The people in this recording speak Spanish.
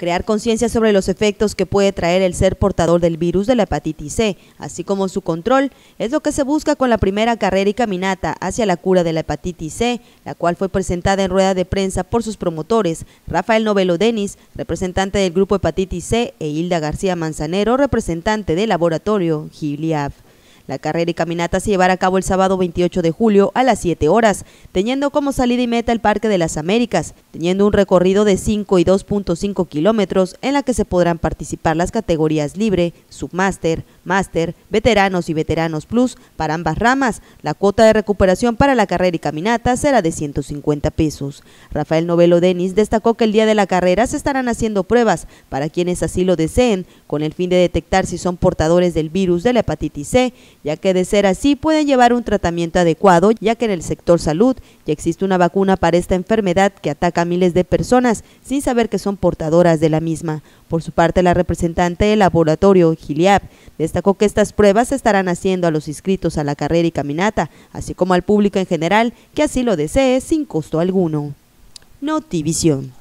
crear conciencia sobre los efectos que puede traer el ser portador del virus de la hepatitis C, así como su control, es lo que se busca con la primera carrera y caminata hacia la cura de la hepatitis C, la cual fue presentada en rueda de prensa por sus promotores, Rafael Novelo Denis, representante del grupo hepatitis C, e Hilda García Manzanero, representante del laboratorio GILIAF. La carrera y caminata se llevará a cabo el sábado 28 de julio a las 7 horas, teniendo como salida y meta el Parque de las Américas, teniendo un recorrido de 5 y 2.5 kilómetros en la que se podrán participar las categorías libre, submaster, master, veteranos y veteranos plus para ambas ramas. La cuota de recuperación para la carrera y caminata será de 150 pesos. Rafael Novelo Denis destacó que el día de la carrera se estarán haciendo pruebas para quienes así lo deseen, con el fin de detectar si son portadores del virus de la hepatitis C ya que de ser así pueden llevar un tratamiento adecuado, ya que en el sector salud ya existe una vacuna para esta enfermedad que ataca a miles de personas sin saber que son portadoras de la misma. Por su parte, la representante del laboratorio, Giliab, destacó que estas pruebas se estarán haciendo a los inscritos a la carrera y caminata, así como al público en general que así lo desee sin costo alguno. Notivisión.